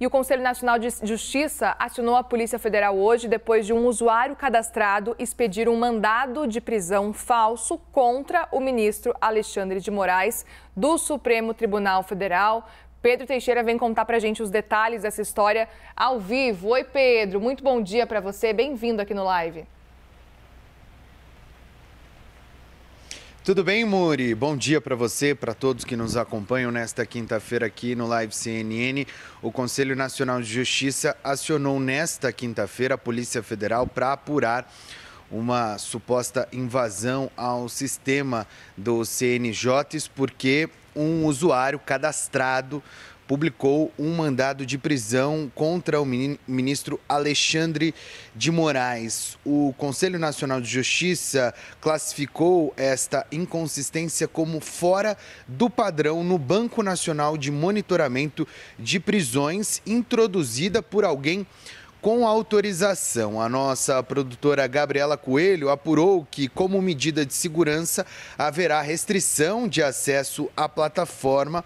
E o Conselho Nacional de Justiça acionou a Polícia Federal hoje depois de um usuário cadastrado expedir um mandado de prisão falso contra o ministro Alexandre de Moraes do Supremo Tribunal Federal. Pedro Teixeira vem contar para a gente os detalhes dessa história ao vivo. Oi, Pedro, muito bom dia para você. Bem-vindo aqui no live. Tudo bem, Muri? Bom dia para você, para todos que nos acompanham nesta quinta-feira aqui no Live CNN. O Conselho Nacional de Justiça acionou nesta quinta-feira a Polícia Federal para apurar uma suposta invasão ao sistema do CNJ, porque um usuário cadastrado publicou um mandado de prisão contra o ministro Alexandre de Moraes. O Conselho Nacional de Justiça classificou esta inconsistência como fora do padrão no Banco Nacional de Monitoramento de Prisões, introduzida por alguém com autorização, a nossa produtora Gabriela Coelho apurou que, como medida de segurança, haverá restrição de acesso à plataforma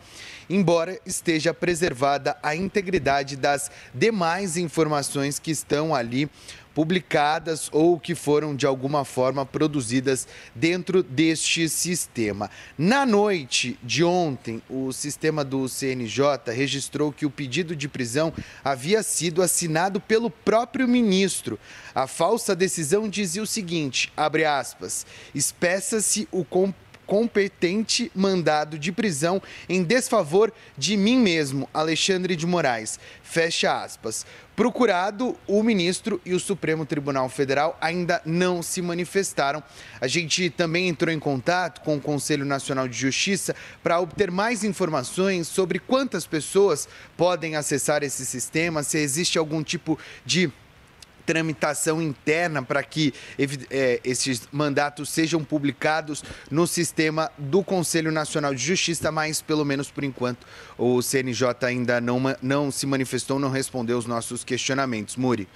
embora esteja preservada a integridade das demais informações que estão ali publicadas ou que foram de alguma forma produzidas dentro deste sistema. Na noite de ontem, o sistema do CNJ registrou que o pedido de prisão havia sido assinado pelo próprio ministro. A falsa decisão dizia o seguinte, abre aspas, espeça-se o comportamento competente mandado de prisão em desfavor de mim mesmo, Alexandre de Moraes. Fecha aspas. Procurado, o ministro e o Supremo Tribunal Federal ainda não se manifestaram. A gente também entrou em contato com o Conselho Nacional de Justiça para obter mais informações sobre quantas pessoas podem acessar esse sistema, se existe algum tipo de tramitação interna para que é, esses mandatos sejam publicados no sistema do Conselho Nacional de Justiça, mas pelo menos por enquanto o CNJ ainda não, não se manifestou, não respondeu os nossos questionamentos. Muri.